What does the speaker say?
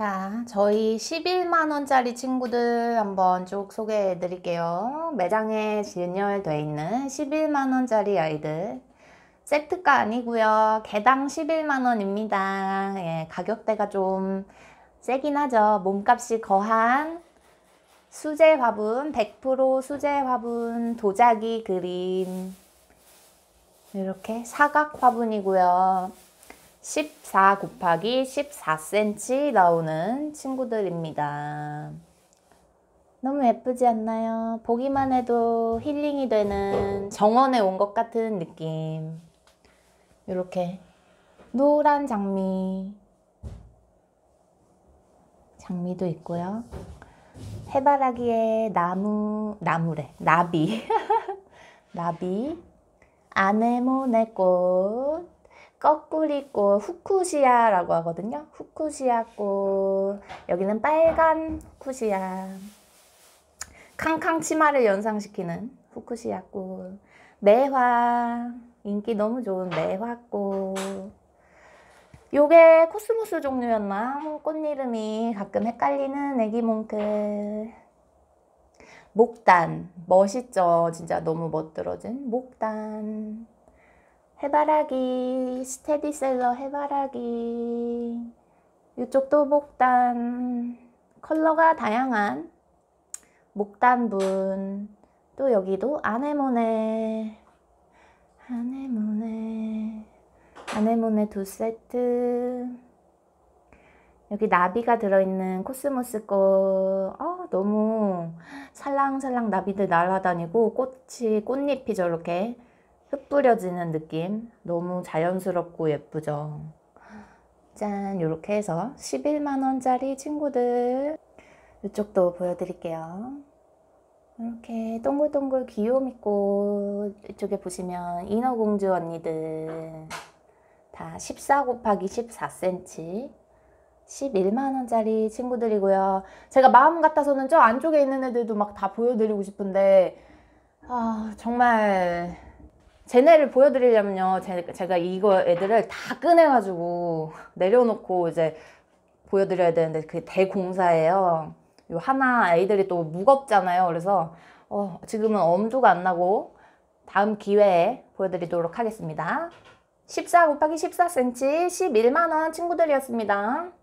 자, 저희 11만원짜리 친구들 한번 쭉 소개해 드릴게요. 매장에 진열되어 있는 11만원짜리 아이들. 세트가 아니고요. 개당 11만원입니다. 예, 가격대가 좀 세긴 하죠. 몸값이 거한 수제 화분, 100% 수제 화분, 도자기 그림. 이렇게 사각 화분이고요. 14 곱하기 14cm 나오는 친구들입니다. 너무 예쁘지 않나요? 보기만 해도 힐링이 되는 정원에 온 것 같은 느낌. 이렇게 노란 장미 장미도 있고요. 해바라기에 나무, 나무래, 나비. 나비, 아네모네 꽃, 꺼꾸리꽃 후쿠시아라고 하거든요. 후쿠시아꽃 여기는 빨간 후쿠시아 캉캉 치마를 연상시키는 후쿠시아꽃 매화 인기 너무 좋은 매화꽃 요게 코스모스 종류였나? 꽃 이름이 가끔 헷갈리는 애기 몽클 목단 멋있죠? 진짜 너무 멋들어진 목단 해바라기 스테디셀러 해바라기 이쪽도 목단 컬러가 다양한 목단분 또 여기도 아네모네 아네모네 아네모네 두 세트 여기 나비가 들어있는 코스모스 꽃 어, 아, 너무 살랑살랑 나비들 날아다니고 꽃이 꽃잎이 저렇게 흩뿌려지는 느낌 너무 자연스럽고 예쁘죠 짠 이렇게 해서 11만원짜리 친구들 이쪽도 보여드릴게요 이렇게 동글동글 귀요움 있고 이쪽에 보시면 인어공주 언니들 다 14 곱하기 14cm 11만원짜리 친구들이고요 제가 마음 같아서는 저 안쪽에 있는 애들도 막 다 보여드리고 싶은데 아 정말 쟤네를 보여드리려면요 제, 가 이거 애들을 다 꺼내가지고 내려놓고 이제 보여드려야 되는데 그게 대공사예요 요 하나 아이들이또 무겁잖아요 그래서 어, 지금은 엄두가 안 나고 다음 기회에 보여드리도록 하겠습니다 14 곱하기 14cm 11만원 친구들이었습니다